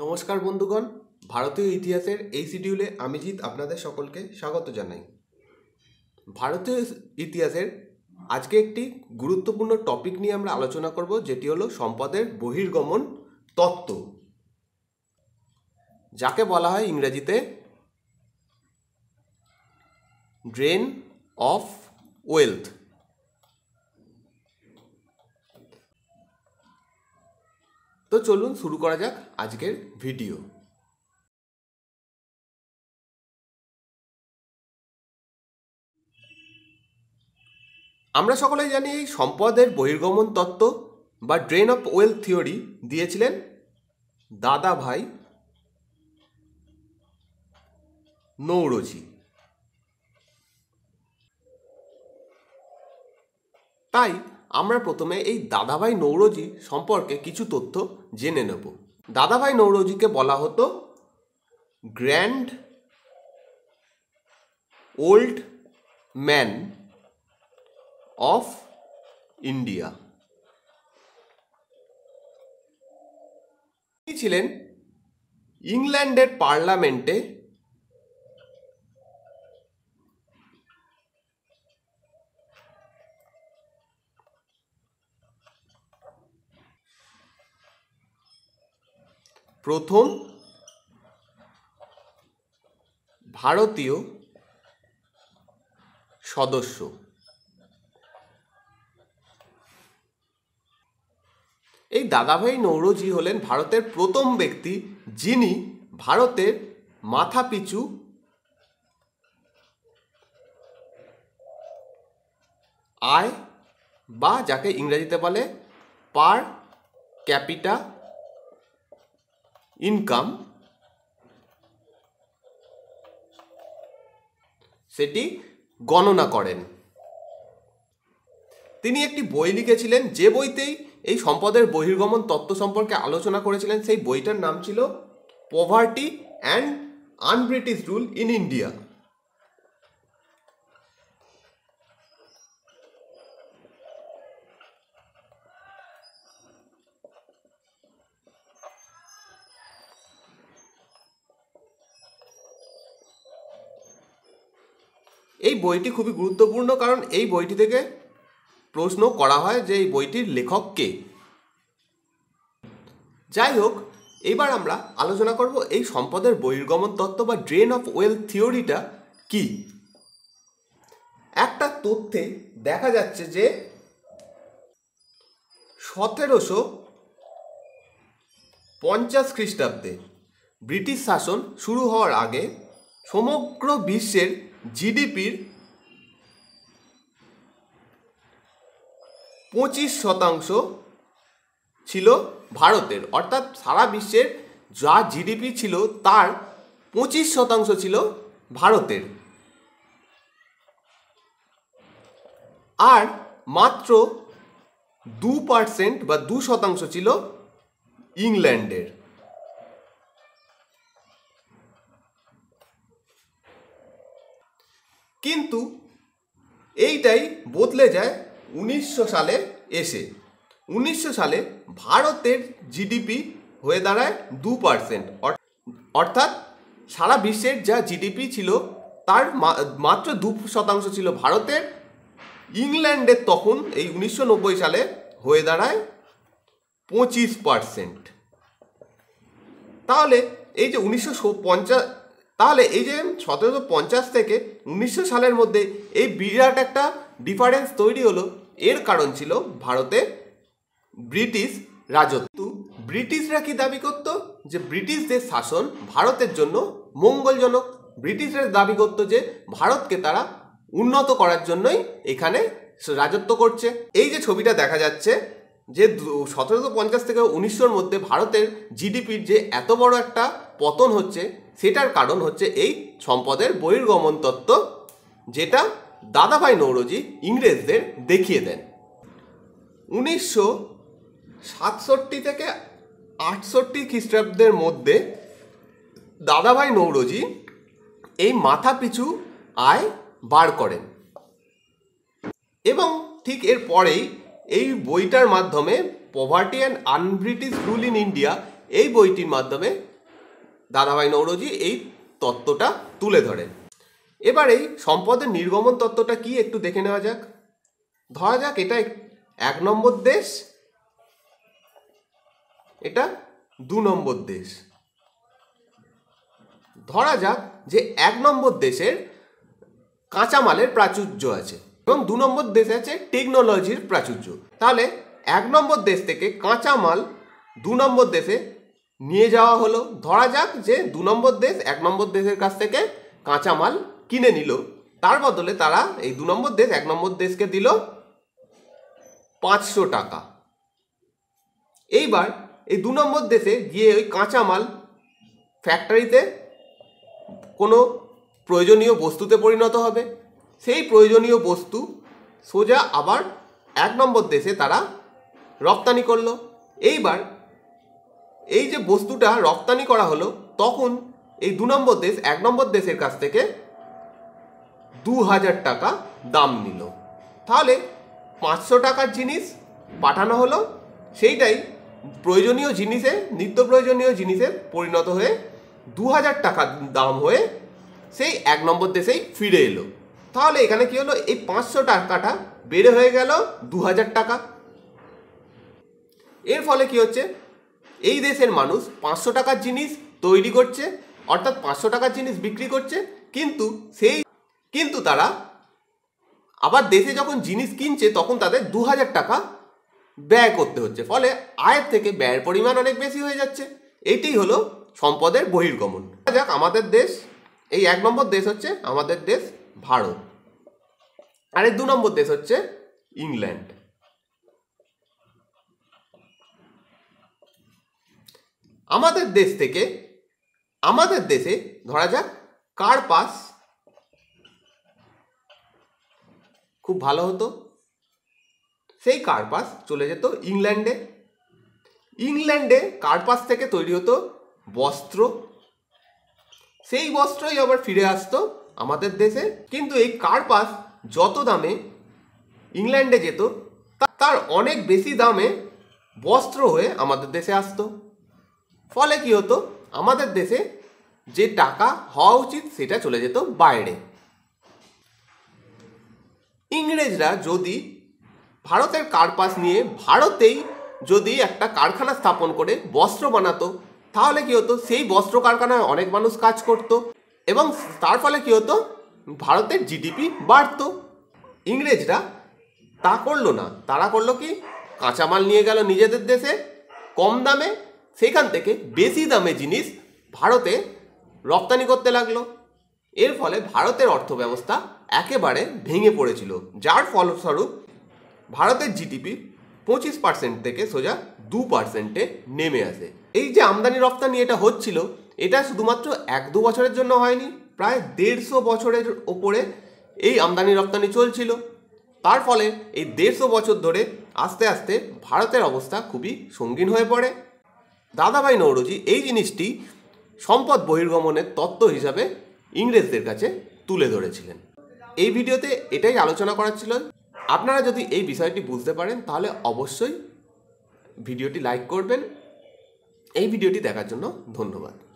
নমস্কার বন্ধুগণ ভারতীয় ইতিহাসের এই শিডিউলে আমি জিৎ আপনাদের সকলকে স্বাগত জানাই ভারতীয় ইতিহাসের আজকে একটি গুরুত্বপূর্ণ টপিক নিয়ে আমরা আলোচনা করব যেটি হলো সম্পদের বহির্গমন তত্ত্ব যাকে বলা হয় ইংরেজিতে ড্রেন অফ ওয়েলথ তো চলুন শুরু করা যাক আজকের ভিডিও আমরা সকলেই জানি এই সম্পদের বহির্গমন তত্ত্ব বা ড্রেন অফ ওয়েলথ থিওরি দিয়েছিলেন দাদা ভাই নৌরজি তাই আমরা প্রথমে এই দাদাভাই নৌরজি সম্পর্কে কিছু তথ্য জেনে নেব দাদাভাই নৌরজিকে বলা হতো grand old man of India তিনি ছিলেন ইংল্যান্ডের পার্লামেন্টে প্রথম ভারতীয় সদস্য এই দাদাভাই নৌরজি হলেন ভারতের প্রথম ব্যক্তি যিনি ভারতের মাথাপিছু আয় বা যাকে ইংরেজিতে বলে পার ক্যাপিটা ইনকাম সেটি গণনা করেন তিনি একটি বই লিখেছিলেন যে বইতেই এই সম্পদের বহির্গমন তত্ত্ব সম্পর্কে আলোচনা করেছিলেন সেই বইটার নাম ছিল poverty and unbritish rule in India এই বইটি খুবই গুরুত্বপূর্ণ কারণ এই বইটি থেকে প্রশ্ন করা হয় যে এই বইটির লেখক কে যাই হোক এবার আমরা আলোচনা করব এই সম্পদের বহির্গমন তত্ত্ব বা ড্রেন অফ ওয়েলথ থিওরিটা কি একটা তথ্যে দেখা যাচ্ছে যে সতেরোশো পঞ্চাশ খ্রিস্টাব্দে ব্রিটিশ শাসন শুরু হওয়ার আগে সমগ্র বিশ্বের জিডিপির পঁচিশ শতাংশ ছিল ভারতের অর্থাৎ সারা বিশ্বের যা জিডিপি ছিল তার পঁচিশ শতাংশ ছিল ভারতের আর মাত্র দু পার্সেন্ট বা দু শতাংশ ছিল ইংল্যান্ডের কিন্তু এইটাই বদলে যায় উনিশশো সালে এসে উনিশশো সালে ভারতের জিডিপি হয়ে দাঁড়ায় দু পার্সেন্ট অর্থাৎ সারা বিশ্বের যা জিডিপি ছিল তার মাত্র দু শতাংশ ছিল ভারতের ইংল্যান্ডের তখন এই উনিশশো সালে হয়ে দাঁড়ায় পঁচিশ পারসেন্ট তাহলে এই যে উনিশশো তাহলে এই যে সতেরোশো পঞ্চাশ থেকে উনিশশো সালের মধ্যে এই বিরাট একটা ডিফারেন্স তৈরি হলো এর কারণ ছিল ভারতে ব্রিটিশ রাজত্ব ব্রিটিশরা কি দাবি করত যে ব্রিটিশদের শাসন ভারতের জন্য মঙ্গলজনক ব্রিটিশরা দাবি করত যে ভারতকে তারা উন্নত করার জন্যই এখানে রাজত্ব করছে এই যে ছবিটা দেখা যাচ্ছে যে সতেরোশো পঞ্চাশ থেকে উনিশশোর মধ্যে ভারতের জিডিপির যে এত বড় একটা পতন হচ্ছে সেটার কারণ হচ্ছে এই সম্পদের বহির্গমন তত্ত্ব যেটা দাদাভাই নৌরজি ইংরেজদের দেখিয়ে দেন উনিশশো সাতষট্টি থেকে আটষট্টি খ্রিস্টাব্দের মধ্যে দাদাভাই নৌরজি এই মাথাপিছু আয় বার করেন এবং ঠিক এর পরেই এই বইটার মাধ্যমে poverty and unbritish rule in India এই বইটির মাধ্যমে দাদাভাই নৌরজি এই তত্ত্বটা তুলে ধরেন এবার এই সম্পদের নির্গমন তত্ত্বটা কি একটু দেখে নেওয়া যাক ধরা যাক এটা এক নম্বর দেশ এটা দু নম্বর দেশ ধরা যাক যে এক নম্বর দেশের কাঁচামালের প্রাচুর্য আছে এবং দু নম্বর দেশে আছে টেকনোলজির প্রাচুর্য তাহলে এক নম্বর দেশ থেকে কাঁচামাল দু নম্বর দেশে নিয়ে যাওয়া হলো ধরা যাক যে দু নম্বর দেশ এক নম্বর দেশের কাছ থেকে কাঁচামাল কিনে নিল তার বদলে তারা এই দু নম্বর দেশ এক নম্বর দেশকে দিল পাঁচশো টাকা এইবার এই দু নম্বর দেশে গিয়ে ওই কাঁচামাল ফ্যাক্টরিতে কোনো প্রয়োজনীয় বস্তুতে পরিণত হবে সেই প্রয়োজনীয় বস্তু সোজা আবার এক নম্বর দেশে তারা রপ্তানি করলো এইবার এই যে বস্তুটা রপ্তানি করা হলো তখন এই দু নম্বর দেশ এক নম্বর দেশের কাছ থেকে দু হাজার টাকা দাম নিল তাহলে পাঁচশো টাকার জিনিস পাঠানো হলো সেইটাই প্রয়োজনীয় জিনিসে নিত্য প্রয়োজনীয় জিনিসে পরিণত হয়ে দু হাজার টাকা দাম হয়ে সেই এক নম্বর দেশেই ফিরে এলো তাহলে এখানে কি হলো এই পাঁচশো টাকাটা বেড়ে হয়ে গেল দু হাজার টাকা এর ফলে কি হচ্ছে এই দেশের মানুষ পাঁচশো টাকার জিনিস তৈরি করছে অর্থাৎ পাঁচশো টাকার জিনিস বিক্রি করছে কিন্তু সেই কিন্তু তারা আবার দেশে যখন জিনিস কিনছে তখন তাদের দু হাজার টাকা ব্যয় করতে হচ্ছে ফলে আয়ের থেকে ব্যয়ের পরিমাণ অনেক বেশি হয়ে যাচ্ছে এইটাই হলো সম্পদের বহির্গমন যাক আমাদের দেশ এই এক নম্বর দেশ হচ্ছে আমাদের দেশ ভারত আরেক দু নম্বর দেশ হচ্ছে ইংল্যান্ড আমাদের দেশ থেকে আমাদের দেশে ধরা যাক কার পাস খুব ভালো হতো সেই কার্পাস চলে যেত ইংল্যান্ডে ইংল্যান্ডে কার্পাস থেকে তৈরি হতো বস্ত্র সেই বস্ত্রই আবার ফিরে আসতো আমাদের দেশে কিন্তু এই কার্পাস যত দামে ইংল্যান্ডে যেত তার অনেক বেশি দামে বস্ত্র হয়ে আমাদের দেশে আসতো ফলে কি হতো আমাদের দেশে যে টাকা হওয়া উচিত সেটা চলে যেত বাইরে ইংরেজরা যদি ভারতের কার্পাস নিয়ে ভারতেই যদি একটা কারখানা স্থাপন করে বস্ত্র বানাতো তাহলে কি হতো সেই বস্ত্র কারখানায় অনেক মানুষ কাজ করত এবং তার ফলে কি হতো ভারতের জিডিপি বাড়ত ইংরেজরা তা করলো না তারা করলো কি কাঁচামাল নিয়ে গেল নিজেদের দেশে কম দামে সেখান থেকে বেশি দামে জিনিস ভারতে রপ্তানি করতে লাগলো এর ফলে ভারতের অর্থব্যবস্থা একেবারে ভেঙে পড়েছিল যার ফলস্বরূপ ভারতের জিডিপি পঁচিশ পার্সেন্ট থেকে সোজা দু পার্সেন্টে নেমে আসে এই যে আমদানি রপ্তানি এটা হচ্ছিল এটা শুধুমাত্র এক দু বছরের জন্য হয়নি প্রায় দেড়শো বছরের ওপরে এই আমদানি রপ্তানি চলছিল তার ফলে এই দেড়শো বছর ধরে আস্তে আস্তে ভারতের অবস্থা খুবই সঙ্গীন হয়ে পড়ে দাদাভাই নৌরজি এই জিনিসটি সম্পদ বহির্গমনের তত্ত্ব হিসাবে ইংরেজদের কাছে তুলে ধরেছিলেন এই ভিডিওতে এটাই আলোচনা করার ছিল আপনারা যদি এই বিষয়টি বুঝতে পারেন তাহলে অবশ্যই ভিডিওটি লাইক করবেন এই ভিডিওটি দেখার জন্য ধন্যবাদ